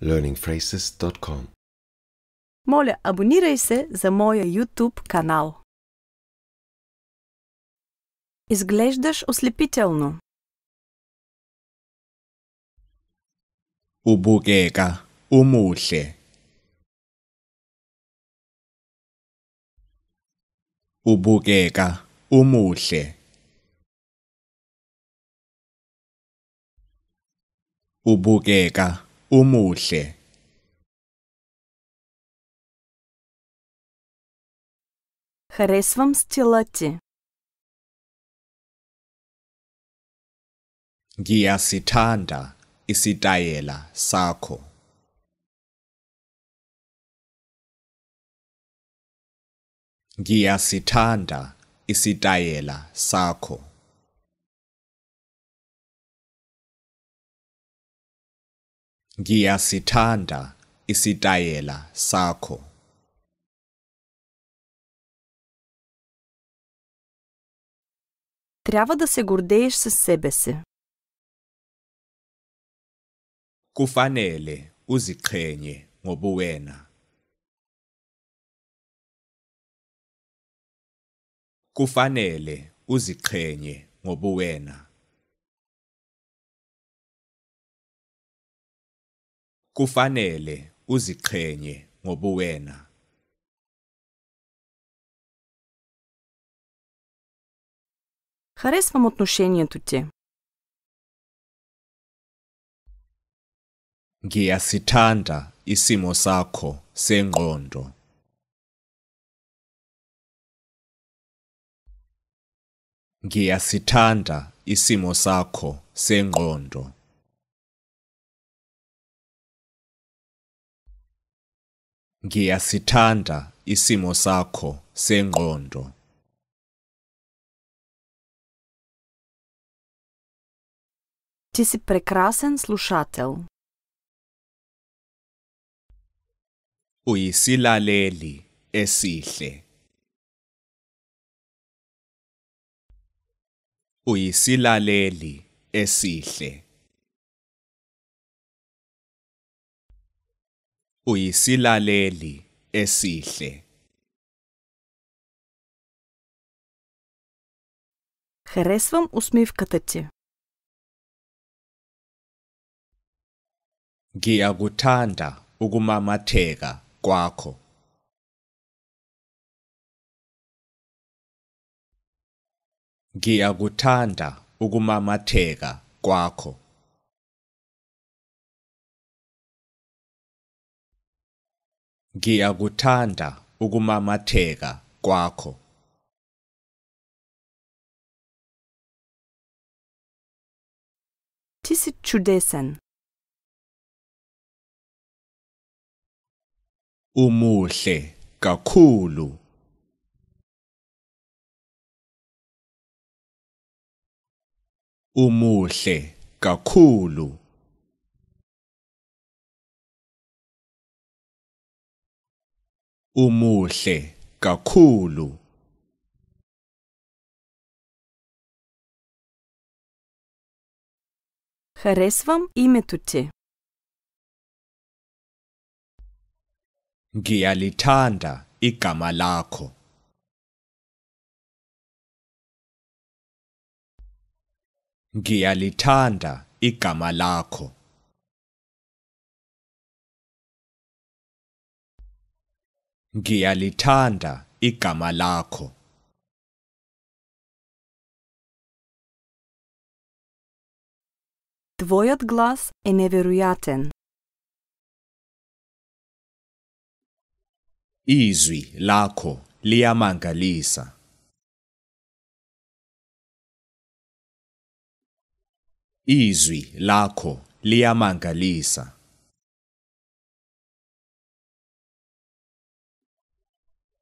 learningphrases.com. Моля, абонирай се за моя YouTube канал. Изглеждаш ослепително. Ubukeka umuhle. Ubukeka umuhle. Ubukeka umuhle Харес вам стилати. Ngiyasithanda isitayela sakho. Ngiyasithanda isitayela sakho. Ngiyasithanda isitayela sakho. Трябва да се гордееш със себе си. Kufanele uziqhenye ngobuwena. Kufanele uziqhenye ngobuwena. kufanele uziqhenye ngobuwena Харесвам отношението ти. Ngiyasithanda isimo sakho sengqondo. Ngiyasithanda isimo sakho sengqondo. Ngiyasithanda isimo sakho sengqondo. Ти си прекрасен слушател. Uyisilaleli esihle. Uyisilaleli esihle. uyisilaleli esihle Харесвам усмивката ти. Ngiyakuthanda ukumamatheka kwakho. Ngiyakuthanda ukumamatheka kwakho. Ngiyakuthanda ukumamatheka kwakho. Ty jsi čudesen. Umuhle kakhulu. Umuhle kakhulu. umuhle kakhulu Харесвам името ти. Ngiyalithanda igama lakho. Ngiyalithanda igama lakho. ngiyalithanda igama lakho Твоят глас е невероятен. Изви лако лиямангалиса. Изви лако лиямангалиса.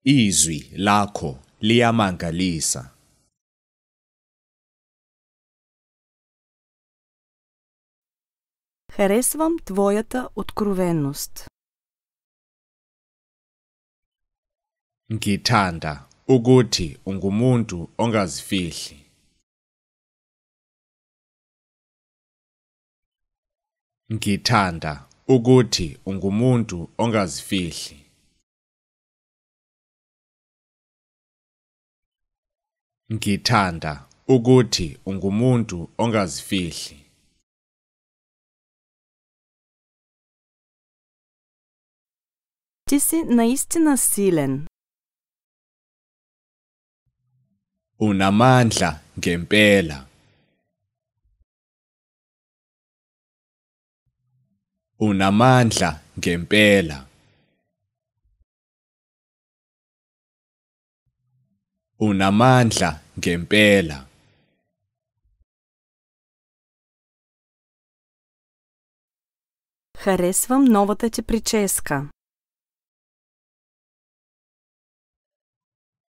Izwi lakho liyamangalisa. Харесвам твоята откровеност. Ngithanda ukuthi ungumuntu ongazifihli. Ngithanda ukuthi ungumuntu ongazifihli. Ngithanda ukuthi ungumuntu ongazifihli. Ти си наистина силен. Unamandla ngempela. Unamandla ngempela. unamandla ngempela Харесвам новата ти прическа.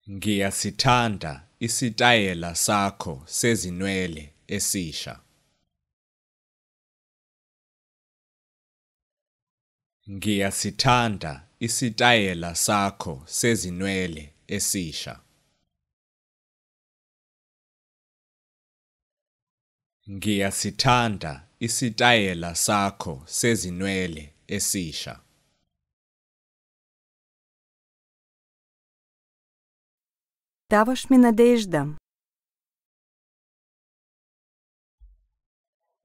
Ngiyasithanda isitayela sakho sezinwele esisha. Ngiyasithanda isitayela sakho sezinwele esisha. Ngiyasithanda isitayela sakho sezinwele esisha. Даваш ми надежда.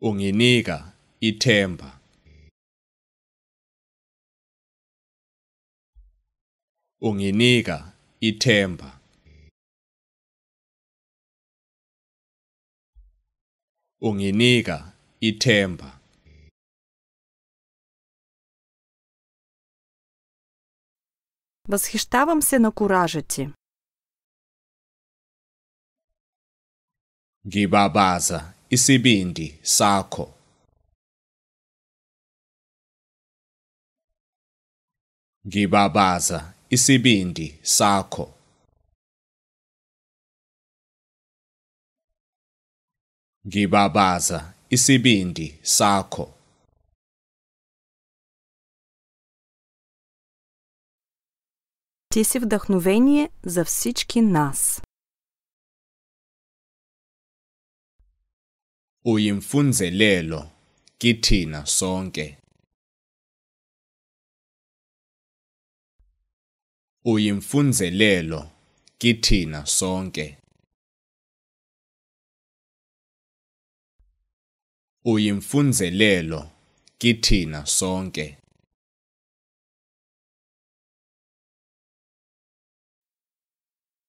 Unginika ithemba. Unginika ithemba. unginika ithemba Восхищавам се на куража ти. сибинди isibindi sakho. и isibindi sakho. Ngibabaza isibindi sakho. Ти си вдъхновение за всички нас. Uyimfunzelelo kithina sonke. Uyimfunzelelo kithina sonke. uyimfunzelelo kithina sonke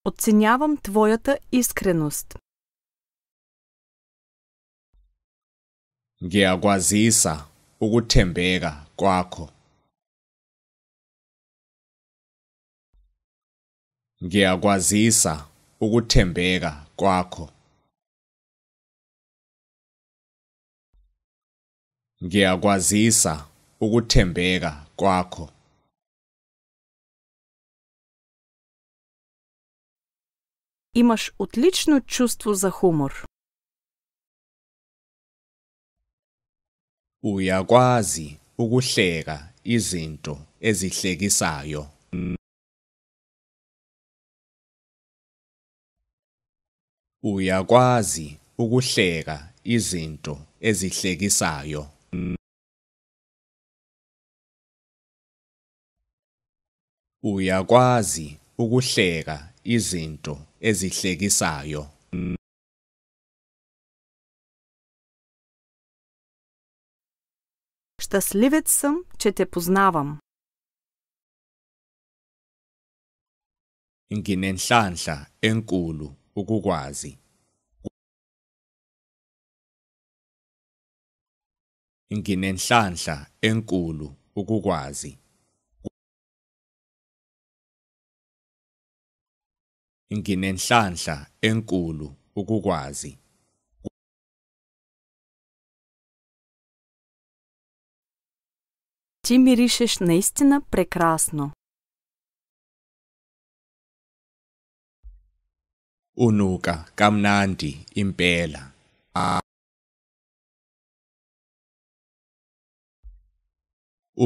Оценявам твоята искреност. Ngiyakwazisa ukuthembeka kwakho. Ngiyakwazisa ukuthembeka kwakho. Ngiyakwazisa ukuthembeka kwakho. Имаш отлично чувство за хумор. Uyakwazi ukuhleka izinto ezihlekisayo. Uyakwazi ukuhleka izinto ezihlekisayo. Uyakwazi ukuhleka izinto ezihlekisayo. Щастливец съм, че те познавам. Nginenhlanhla enkulu ukukwazi. Nginenhlanhla enkulu ukukwazi. nginenhlanhla enkulu ukukwazi Ти миришеш наистина прекрасно. Unuka kamnandi impela.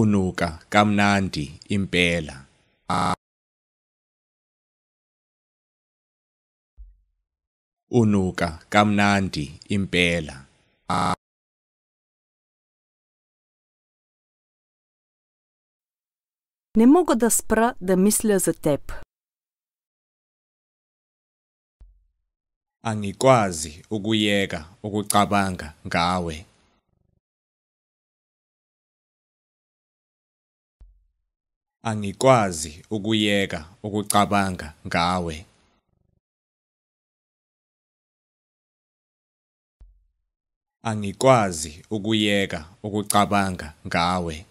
Unuka kamnandi impela. unuka kamnandi impela a Не мога да спра да мисля за теб. Angikwazi ukuyeka ukucabanga ngawe. Angikwazi ukuyeka ukucabanga ngawe. Angikwazi ukuyeka ukucabanga ngawe.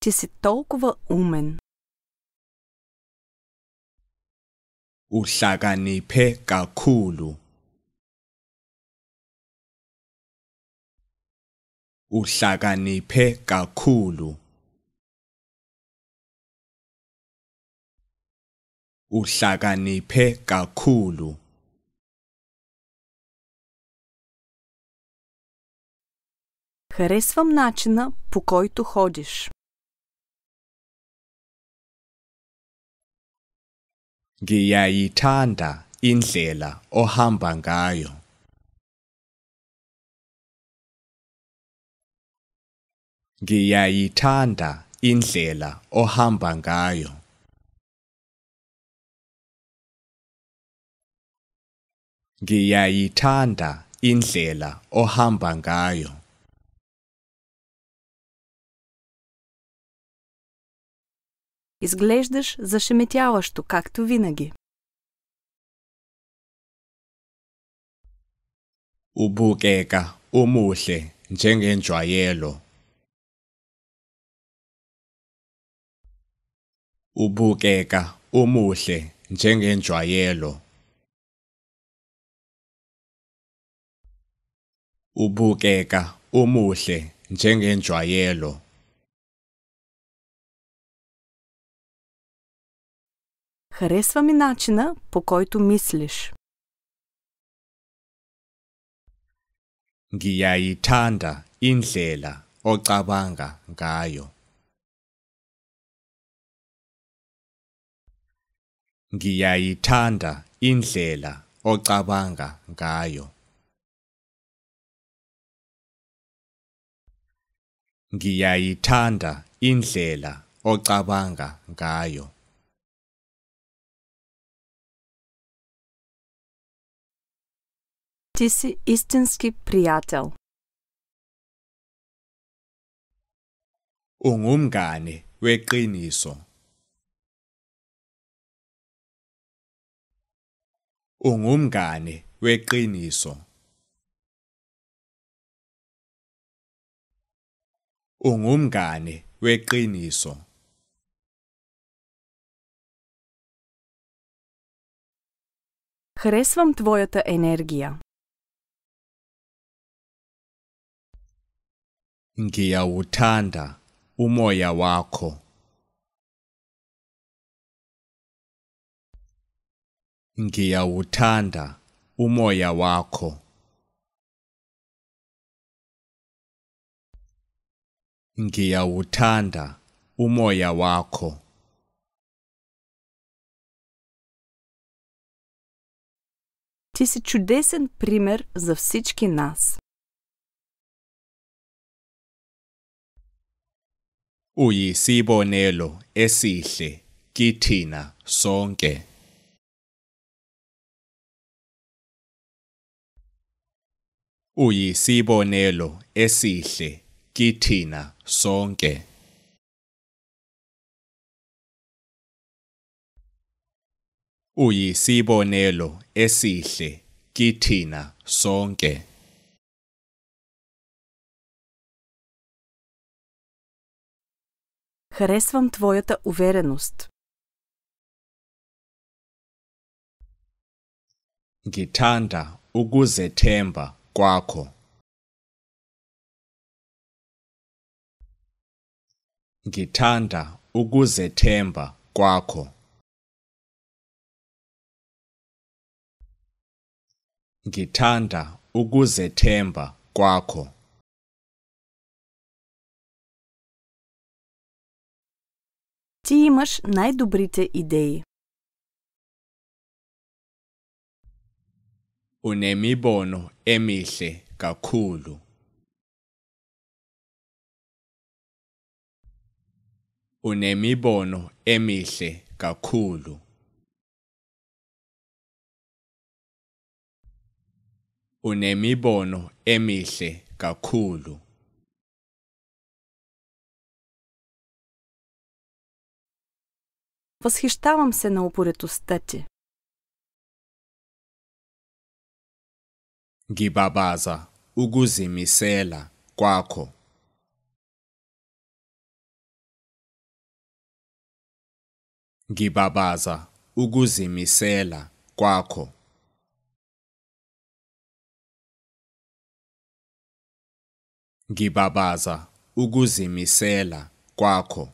disse Tolkova Uman. Uhlakaniphe kakhulu. Uhlakaniphe kakhulu. uhlakaniphe kakhulu Харесвам начина, по който ходиш. Ngiyayithanda indlela ohamba ngayo. Ngiyayithanda indlela ohamba ngayo. Ngiyayithanda indlela ohamba ngayo. Изглеждаш зашеметяващо, както винаги. Ubukeka umuhle njengenjwayelo. Ubukeka umuhle njengenjwayelo. ubukeka umuhle njengenjwayelo Харесва ми начина, по който мислиш. Ngiyayithanda indlela ocabanga ngayo. Ngiyayithanda indlela ocabanga ngayo. Ngiyayithanda indlela ocabanga ngayo. Ti si istinski prijatelj. Ungumngane weqiniso. Ungumngane weqiniso. ungumngane weqiniso Харесвам твоята енергия. Ngiyawuthanda umoya wakho. Ngiyawuthanda umoya wakho. ngiyawuthanda umoya wakho Ти си чудесен пример за всички нас. Uyisibonelo esihle kithina sonke. Uyisibonelo esihle kithina sonke uyisibonelo esihle kithina sonke Харесвам твоята увереност. Ngithanda ukuzethemba kwakho. Ngithanda ukuzethemba kwakho. Ngithanda ukuzethemba kwakho. Ти имаш най-добрите идеи. Unemibono emihle kakhulu. unemibono emihle kakhulu unemibono emihle kakhulu Възхищавам се на упоритостта ти. Гибабаза, uguzimisela kwakho. Ngibabaza ukuzimisela kwakho. Ngibabaza ukuzimisela kwakho.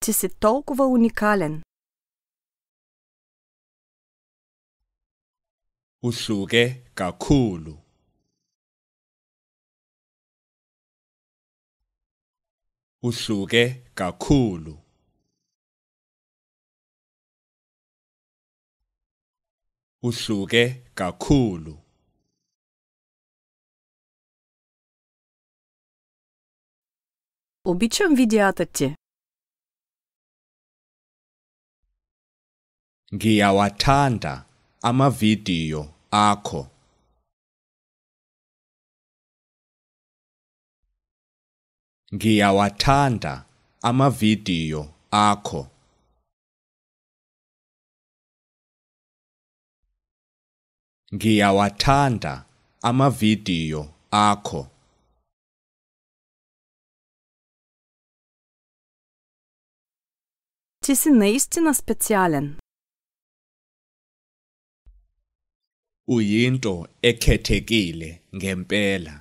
Ти си толкова уникален. Uhluke kakhulu. uhluke kakhulu uhluke kakhulu Обичам видеята ти. Ngiyawathanda amavidiyo akho. Ngiyawathanda amavidiyo akho. Ngiyawathanda amavidiyo akho. Ти си наистина специален. Uyinto ekhethekile ngempela.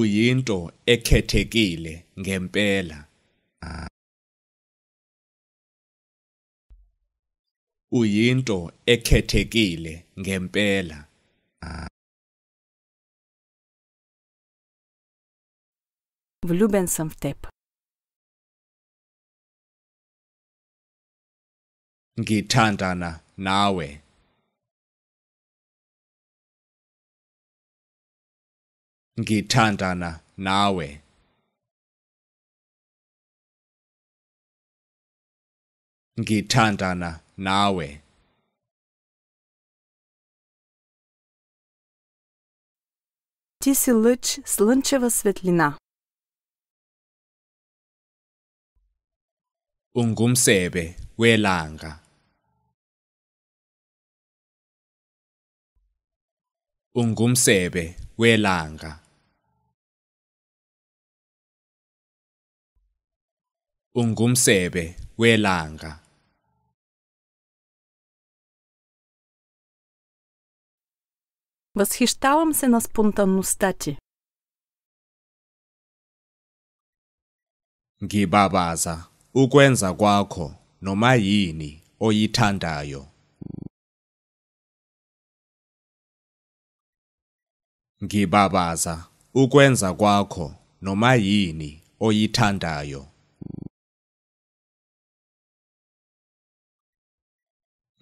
uyinto ekhethekile ngempela uyinto ekhethekile ngempela Влюблен съм в теб. Ngithandana nawe. ngithandana nawe ngithandana nawe Тиси лъч слънчева светлина. Ungumsebe welanga. Ungumsebe welanga. ungumsebe welanga Възхищавам се на спонтанността ти. Ngibabaza ukwenza kwakho noma yini oyithandayo. Ngibabaza ukwenza kwakho noma yini oyithandayo.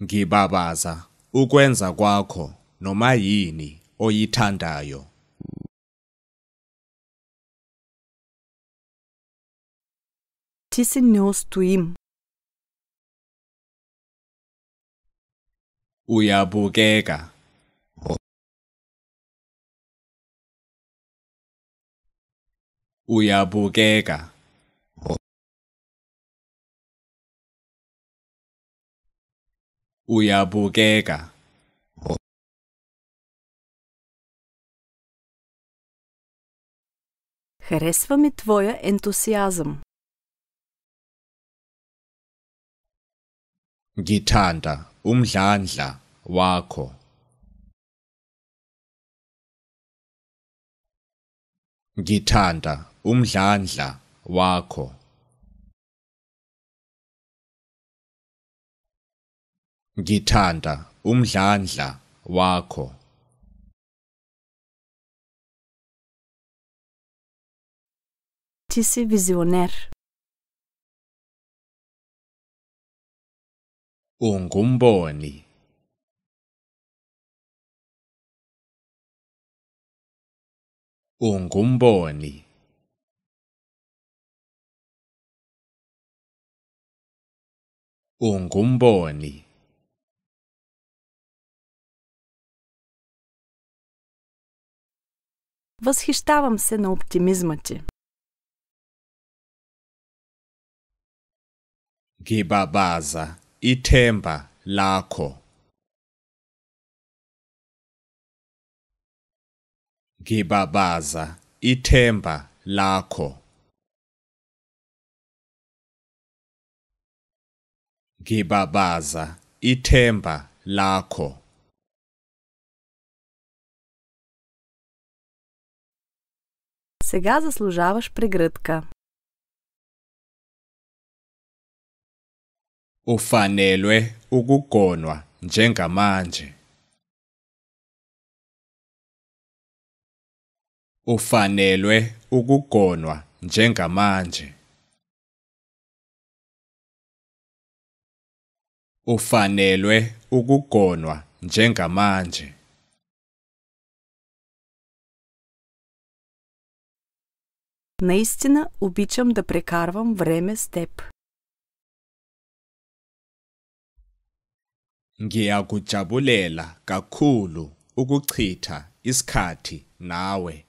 Ngibabaza ukwenza kwakho noma yini oyithandayo. Тисиннеос туим. Uyabukeka. Uyabukeka. Uyabukeka. Харесва ми твоя ентусиазъм. Ngithanda umdlandla wakho. Ngithanda umdlandla wakho. Ngithanda umdlandla wakho. Tisi vizyoner. Ungumboni. Ungumboni. ungumboni Възхищавам се на оптимизма ти. Ngibabaza ithemba lakho. Ngibabaza ithemba lakho. Ngibabaza ithemba lakho. Сега заслужаваш прегръдка. Уфанелwe ukugonwa njengamanje. Уфанелwe ukugonwa njengamanje. Уфанелwe ukugonwa njengamanje. Наистина обичам да прекарвам време с теб. Ngiyakujabulela kakhulu ukuchitha isikhathi nawe.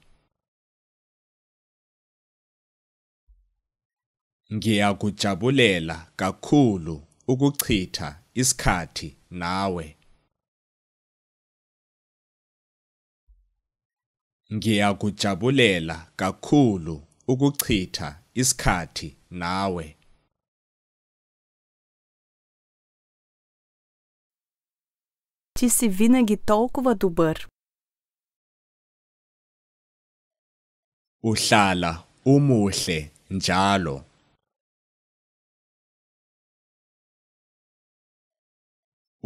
Ngiyakujabulela kakhulu ukuchitha isikhathi nawe. Ngiyakujabulela kakhulu ukuchitha isikhathi nawe Ти си винаги толкова добър. Uhlala umuhle njalo.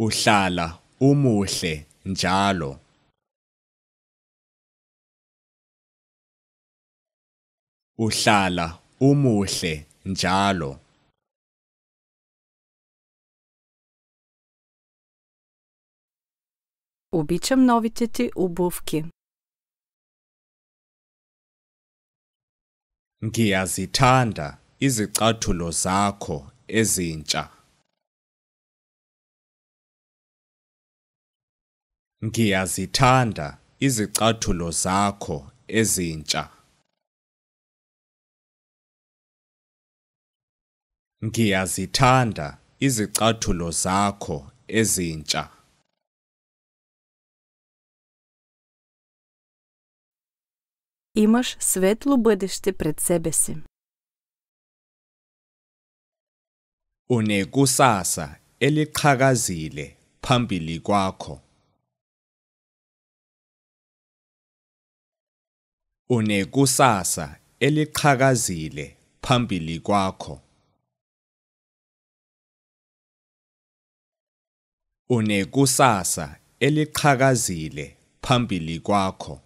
Uhlala umuhle njalo. uhlala umuhle njalo Обичам новите ти обувки. Ngiyazithanda izicathulo zakho ezintsha. Ngiyazithanda izicathulo zakho ezintsha. Ngiyazithanda izicathulo zakho ezintsha. Имаш светло бъдеще пред себе си. Unekusasa eliqhakazile phambili kwakho. Unekusasa eliqhakazile phambili kwakho. unekusasa eliqhakazile phambili kwakho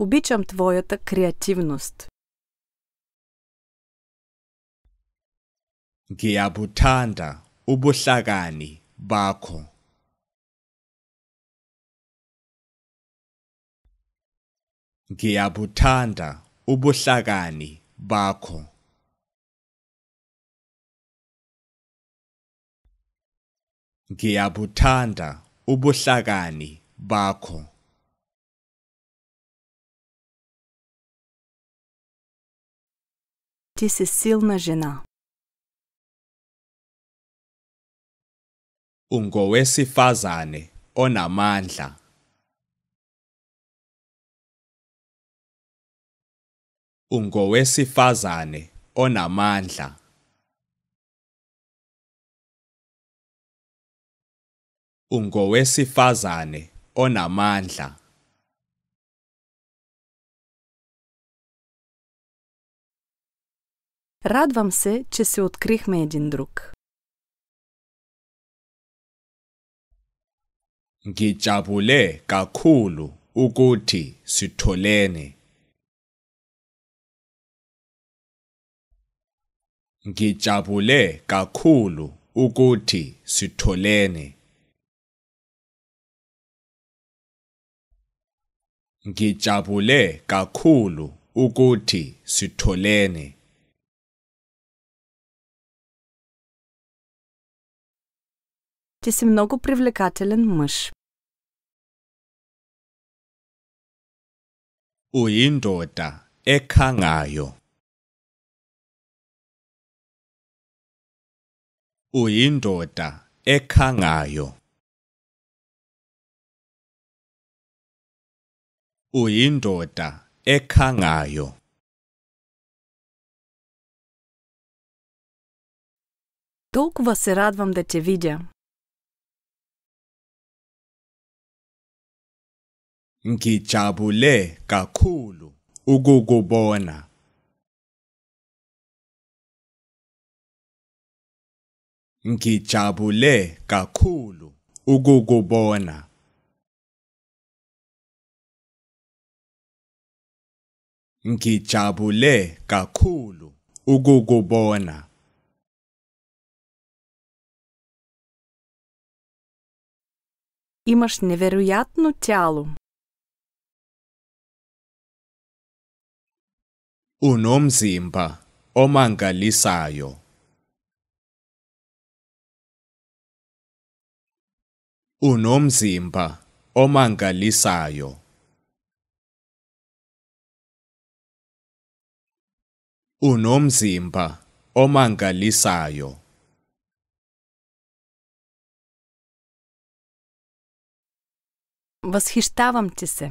Обичам твоята креативност. Ngiyabuthanda ubuhlakani bakho. Ngiyabuthanda ubuhlakani bakho. Ngiyabuthanda ubuhlakani bakho. Ты сильная жена. Ungowesifazane onamandla. Ungowesifazane onamandla. ungowesifazane onamandla Радвам се, че се открихме един друг. Ngijabule kakhulu ukuthi sitholene. Ngijabule kakhulu ukuthi sitholene. Ngijabule kakhulu ukuthi sitholene. Ти си много привлекателен мъж. Uyindoda ekhangayo. Uyindoda ekhangayo. uyindoda ekhangayo Толкова се радвам да те видя. Ngijabule kakhulu ukukubona. Ngijabule kakhulu ukukubona. Ngijabule kakhulu ukukubona. Имаш невероятно тяло. Unomzimba omangalisayo. Unomzimba omangalisayo. unomzimba omangalisayo Восхищавам ти се.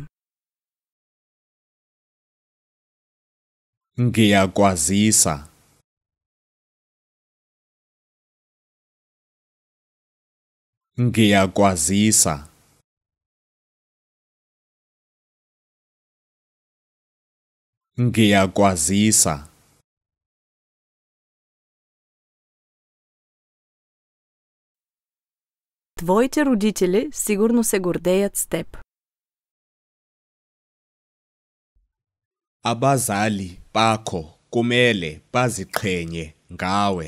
Ngiyakwazisa. Ngiyakwazisa. Ngiyakwazisa. Твоите родители сигурно се гордеят с теб. Abazali bakho kumele baziqhenye ngawe.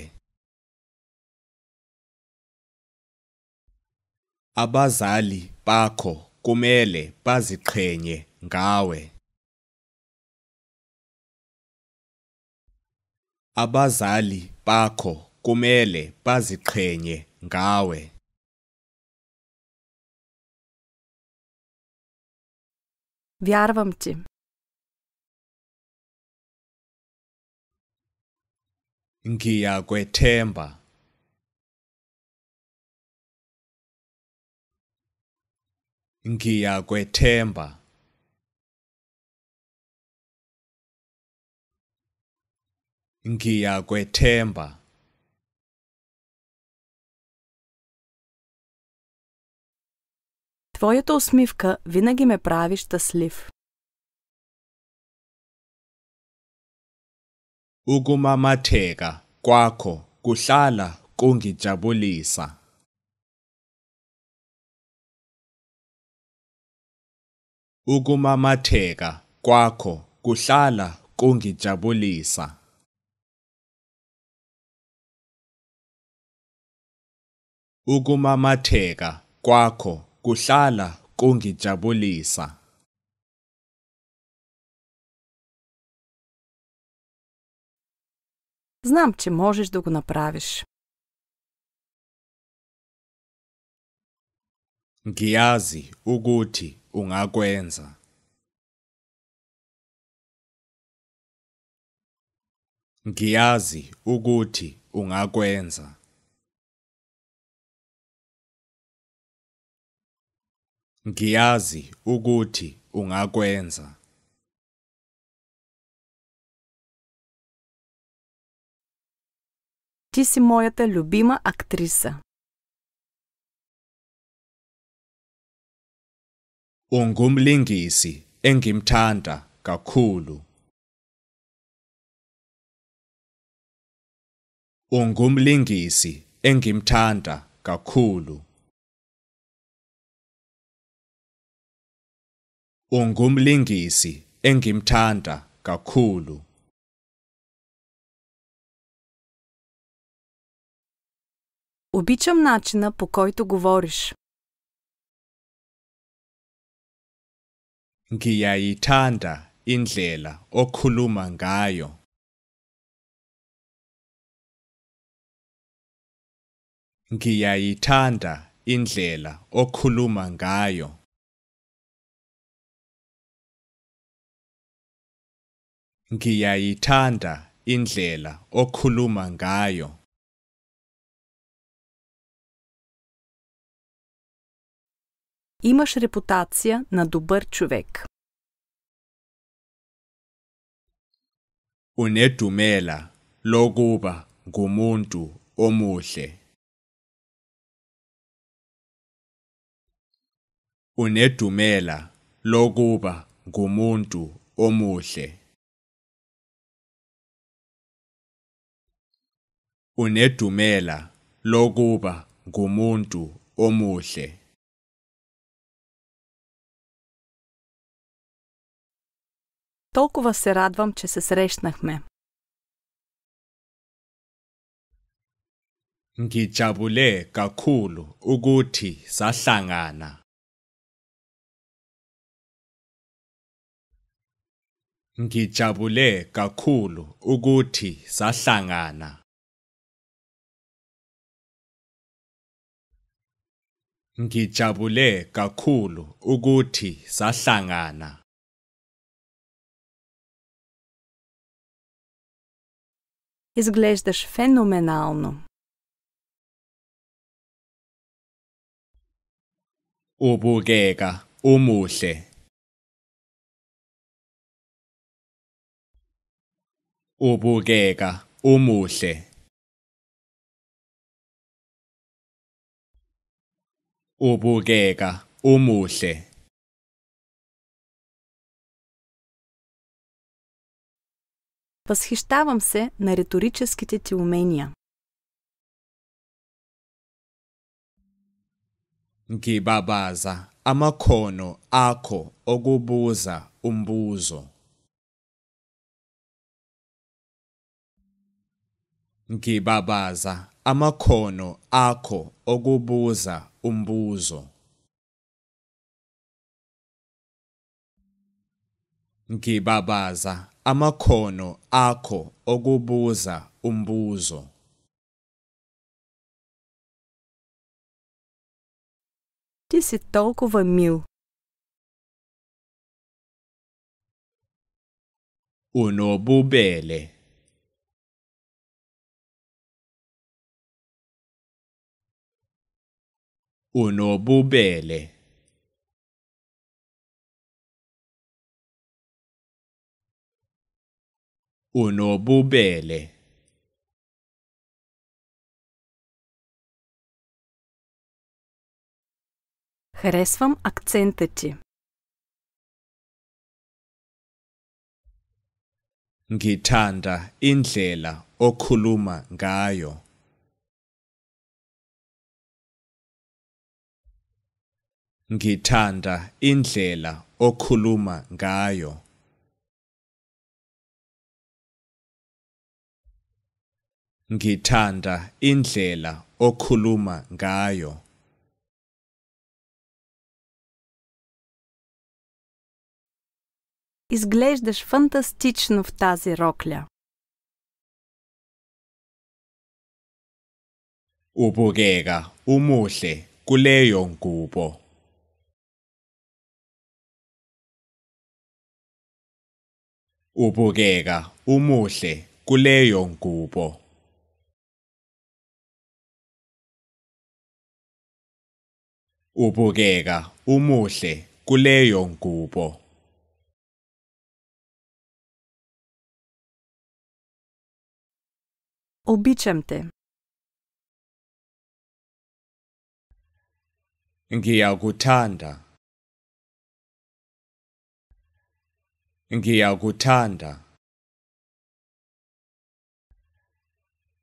Abazali bakho kumele baziqhenye ngawe. Abazali bakho kumele baziqhenye ngawe. Вярвам ти. Ngiyakwethemba. Ngiyakwethemba. Ngiyakwethemba. Ngiyakwethemba. твоята усмивка винаги ме прави щастлив. Ukumamatheka kwakho kuhlala kungijabulisa. Ukumamatheka kwakho kuhlala kungijabulisa. Ukumamatheka kwakho kuhlala kungijabulisa Знам, че можеш да го направиш. Ngiyazi ukuthi ungakwenza. Ngiyazi ukuthi ungakwenza. Ngiyazi ukuthi ungakwenza. Ти си моята любима актриса. Ungumlingisi engimthanda kakhulu. Ungumlingisi engimthanda kakhulu. ungumlingisi engimthanda kakhulu Обичам начина по който говориш. Ngiyayithanda indlela okhuluma ngayo. Ngiyayithanda indlela okhuluma ngayo. Ngiyayithanda indlela okhuluma ngayo. Имаш репутация на добър човек. Unedumela lokuba ngumuntu omuhle. Unedumela lokuba ngumuntu omuhle. unedumela lokuba ngumuntu omuhle Толкова се радвам, че се срещнахме. Ngijabule kakhulu ukuthi sahlangana. Ngijabule kakhulu ukuthi sahlangana. Ngijabule kakhulu ukuthi sahlangana. Izgledaš fenomenalno. Ubukeka umuhle. Ubukeka umuhle. ubukeka umuhle Възхищавам се на риторическите ти умения. Ngibabaza amakhono akho okubuza umbuzo. Ngibabaza amakhono akho okubuza umbuzo Ngibabaza amakhono akho okubuza umbuzo Ти си толкова мил. Unobubele unobubele unobubele Харесвам акцента ти. Ngithanda indlela okhuluma ngayo. ngithanda indlela okhuluma ngayo ngithanda indlela okhuluma ngayo Изглеждаш фантастично в тази рокля. Ubukeka umuhle kuleyo ngubo. ubukeka umuhle kuleyo ngubo ubukeka umuhle kuleyo ngubo Obiczem ty. Ngiyakuthanda. ngiyakuthanda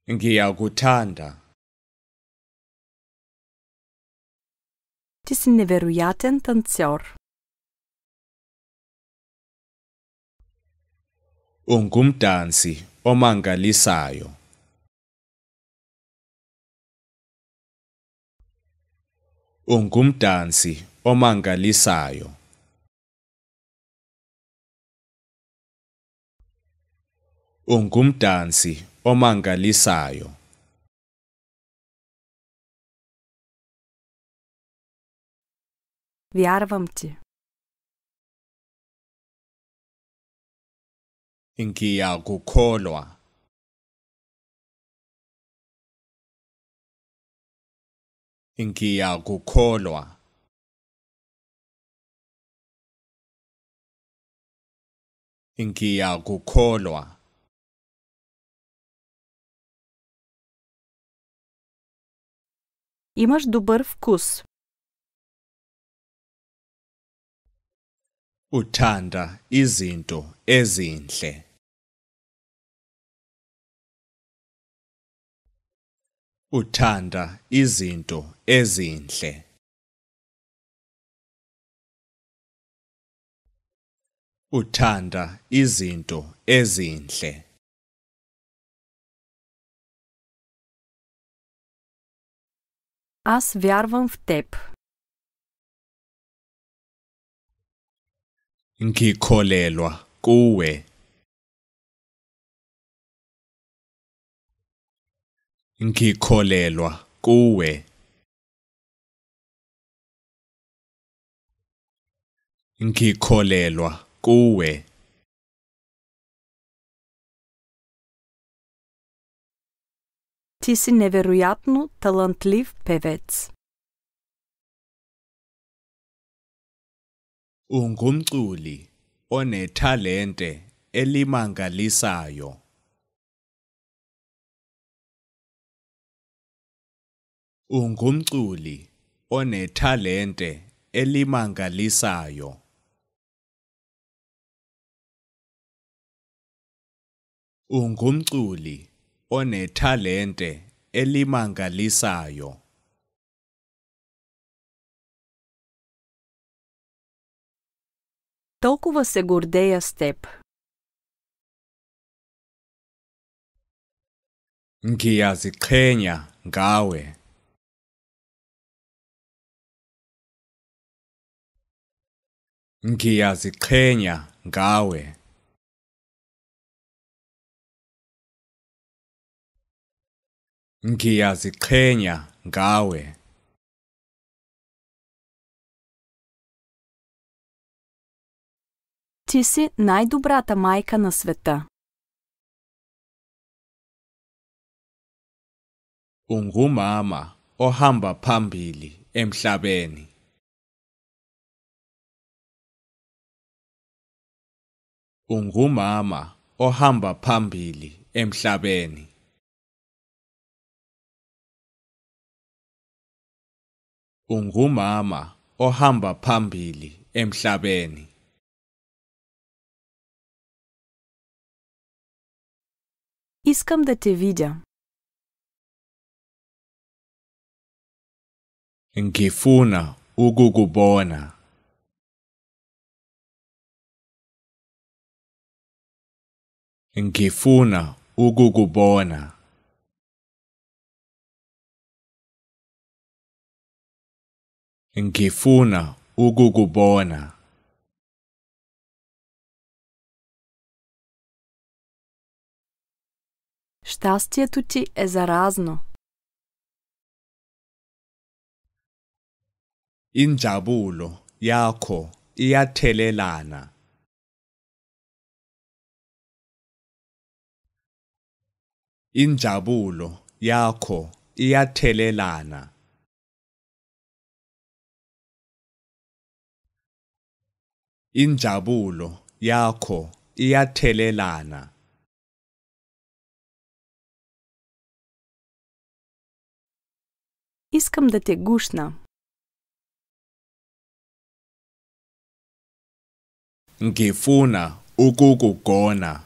ngiyakuthanda Ti si neverujaten tanzjor. Ungumdansi omangalisayo. Ungumdansi omangalisayo. Ungumdansi omangalisayo Вярвам ти. Ngiyakukholwa. Ngiyakukholwa. Ngiyakukholwa. Имаш добър вкус. Uthanda izinto ezinhle. Uthanda izinto ezinhle. Uthanda izinto ezinhle. Аз вярвам в теб. Ngikholelwa kuwe. Ngikholelwa kuwe. Ngikholelwa kuwe. Ти си невероятно талантлив певец. Ungumculi onethalente elimangalisayo. Ungumculi onethalente elimangalisayo. Ungumculi onethalente elimangalisayo Толкова се гордея с теб. Ngiyaziqhenya ngawe. Ngiyaziqhenya ngawe. Ngiyaziqhenya ngawe. Ти си най-добрата майка на света. Ungumama ohamba phambili emhlabeni. Ungumama ohamba phambili emhlabeni. ungumama ohamba phambili emhlabeni Искам да те видя. Ngifuna ukukubona. Ngifuna ukukubona. ngifuna ukukubona Щастието ти е заразно. Injabulo yakho iyathelelana. Injabulo yakho iyathelelana. injabulo yakho iyathelelana Искам да те гушна. Ngifuna ukukugona.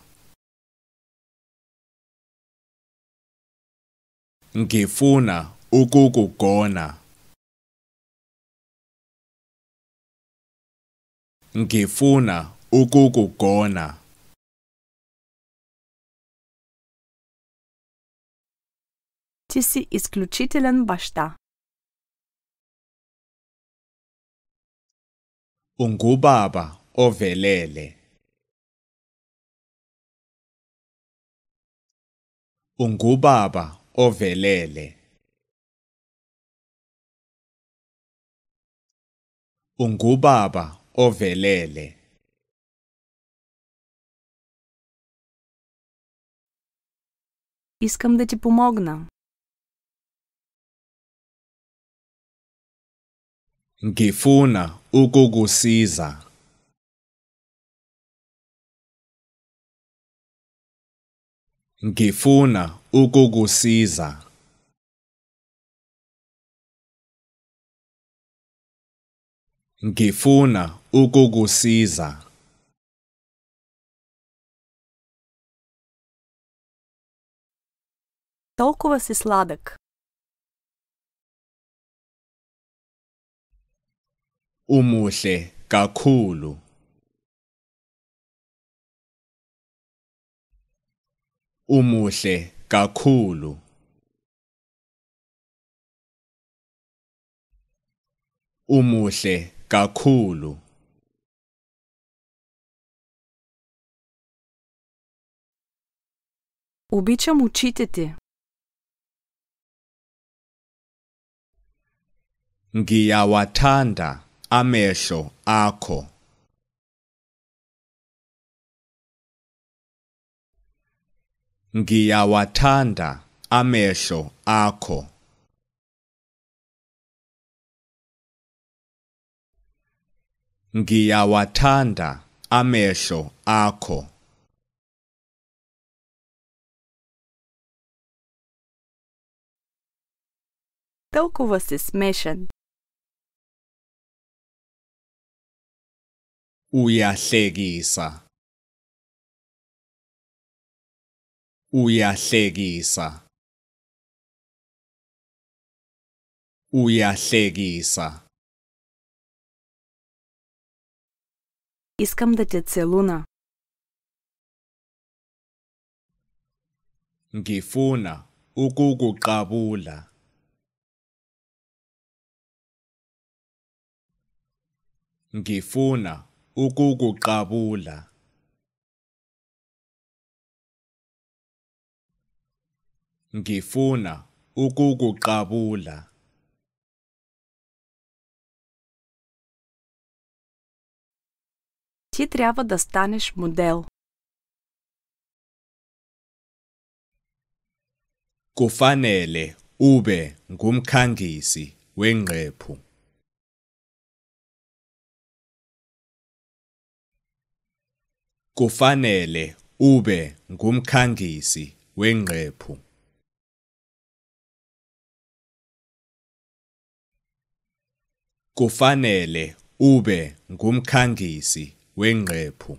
Ngifuna ukukugona. ngifuna ukukugona Ти си изключителен баща. Ungubaba ovelele. Ungubaba ovelele. Ungubaba ovelele Искам да ти помогна. Ngifuna ukukusiza. Ngifuna ukukusiza. Ngifuna ukukusiza. Толку вас и сладок. Umuhle kakhulu. Umuhle kakhulu. Umuhle kakhulu Обичам очите te Ngiyawathanda amehlo akho. Ngiyawathanda amehlo akho. Ngiyawathanda amehlo akho. Толку вас е смешан. Uyahlekisa. Uyahlekisa. Uyahlekisa. Искам да те целуна. Ngifuna ukukuqabula. Ngifuna ukukuqabula. Ngifuna ukukuqabula. ти трябва да станеш модел. Kufanele ube ngumkhangisi wengqephu. Kufanele ube ngumkhangisi wengqephu. Kufanele ube ngumkhangisi wengqephu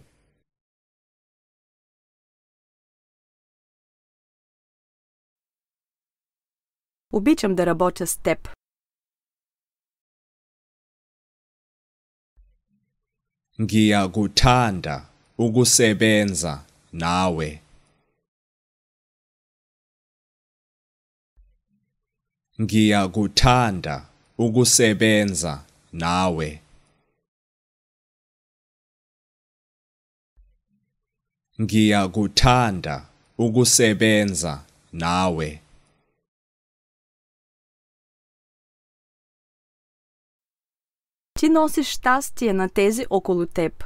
Обичам да работя с теб. Ngiyakuthanda ukusebenza nawe. Ngiyakuthanda ukusebenza nawe. ngiyakuthanda ukusebenza nawe Ти носиш щастие на тези около теб.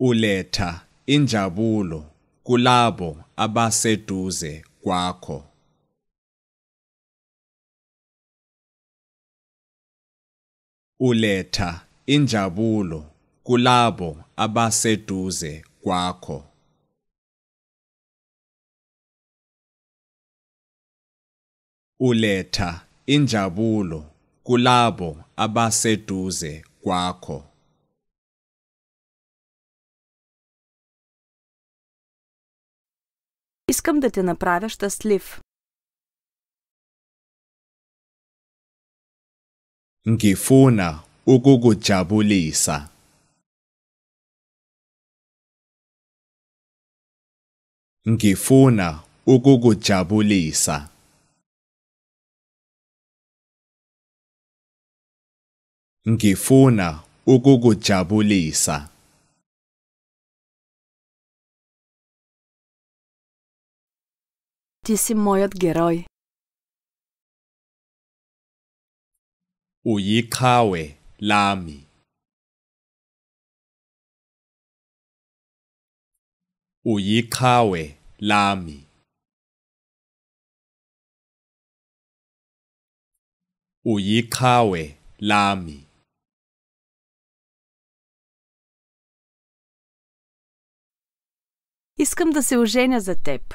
Улетha injabulo kulabo abaseduze kwakho. Uletha injabulo kulabo abaseduze kwakho uletha injabulo kulabo abaseduze kwakho Искам да те направя щастлив. Ngifuna ukukujabulisa ngifuna ukukujabulisa ngifuna ukukujabulisa Ти си моят герой. Уйикаве. lami uyiqhawe lami uyiqhawe lami Искам да се оженя за теб.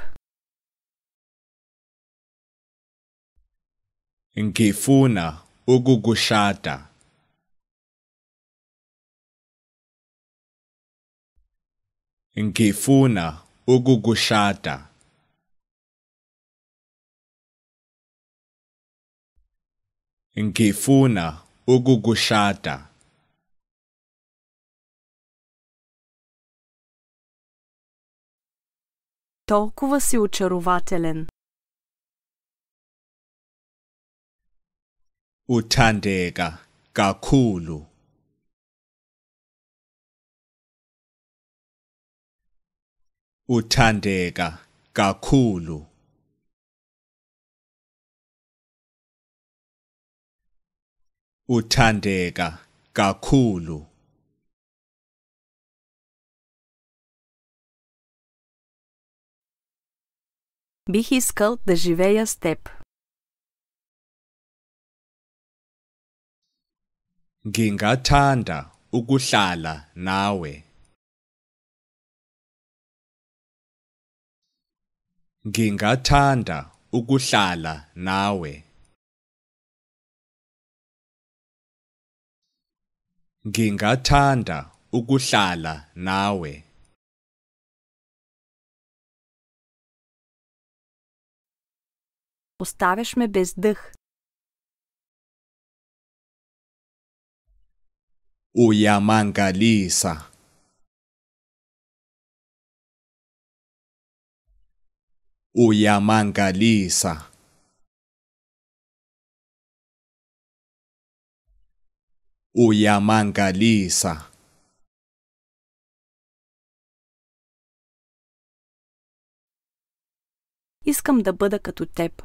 Ngifuna ukukushada. Ngifuna ukukushada. Ngifuna ukukushada. Толкова си очарователен. Uthandeka kakhulu. uthandeka kakhulu uthandeka kakhulu Бих искал да живея с теб. Ngingathanda ukuhlala nawe. Ngingathanda ukuhlala nawe. Ngingathanda ukuhlala nawe. Оставяш ме без дъх. Уямангалиса. uyamangalisa uyamangalisa Искам да бъда като теб.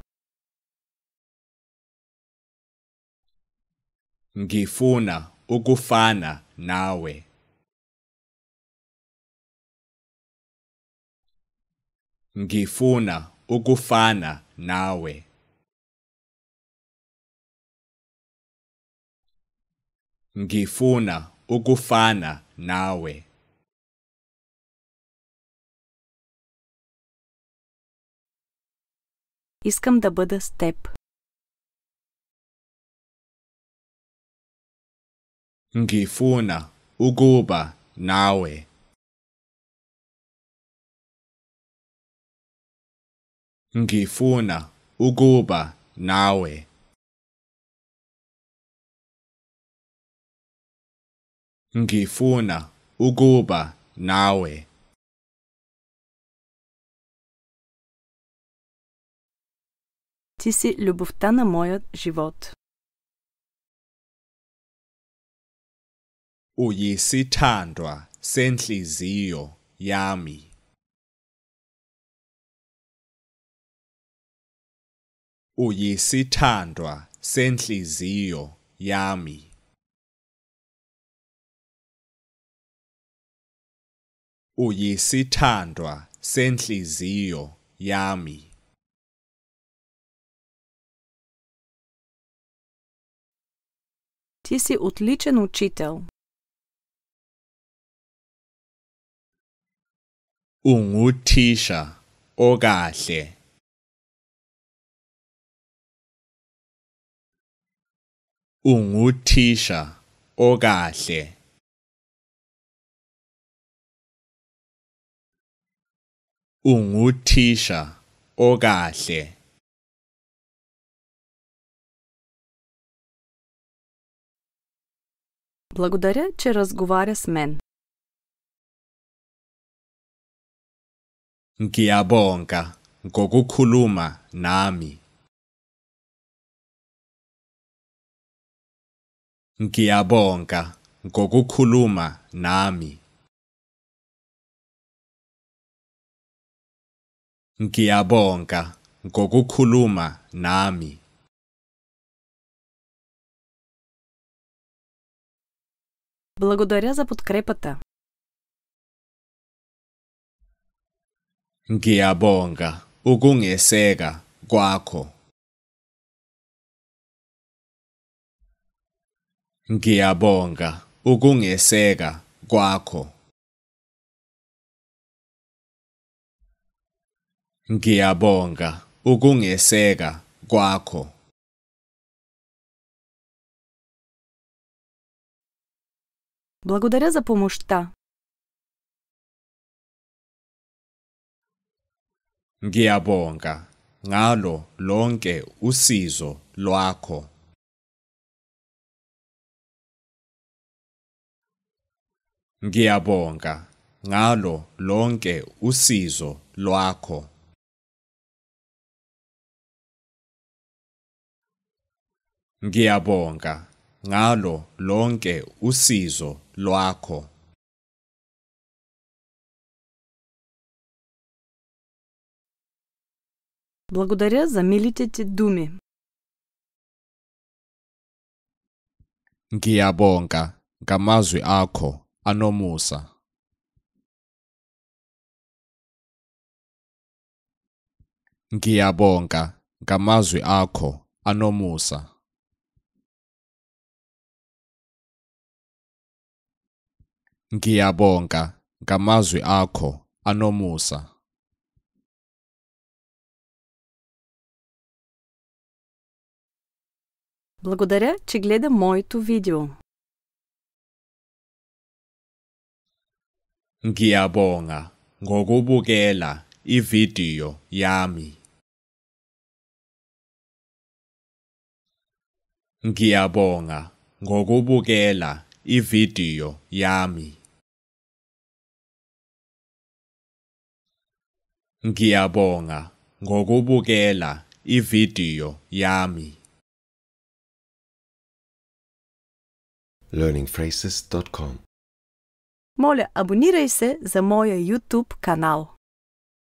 Ngifuna ukufana nawe. ngifuna ukufana nawe ngifuna ukufana nawe Искам да бъда с теб. Ngifuna ukuba nawe. Ngifuna ukuba nawe. Ngifuna ukuba nawe. Ти си любовта на моят живот. Uyisithandwa senhliziyo yami. uyisithandwa senhliziyo yami uyisithandwa senhliziyo yami Ти си отличен учител. Unguthisha okahle. unguthisha okahle unguthisha okahle Благодаря, че разговаря с мен. Ngiyabonga ngokukhuluma nami. Ngiyabonga ngokukhuluma nami. Ngiyabonga ngokukhuluma nami. Благодаря за подкрепата. Ngiyabonga ukungeseka kwakho. Ngiyabonga ukungeseka kwakho. Ngiyabonga ukungeseka kwakho. Благодаря за помощта. Ngiyabonga ngalo lonke usizo lwakho. Ngiyabonga ngalo lonke usizo lwakho. Ngiyabonga ngalo lonke usizo lwakho. Благодаря за милите думи. Ngiyabonga ngamazwi akho. anomuça ngiyabonga ngamazwi akho anomusa ngiyabonga ngamazwi akho anomusa Благодаря, че гледа моето видео. Ngiyabonga ngokubukela ividiyo yami. Ngiyabonga ngokubukela ividiyo yami. Ngiyabonga ngokubukela ividiyo yami. learningphrases.com Моля, абонирай се за моя YouTube канал.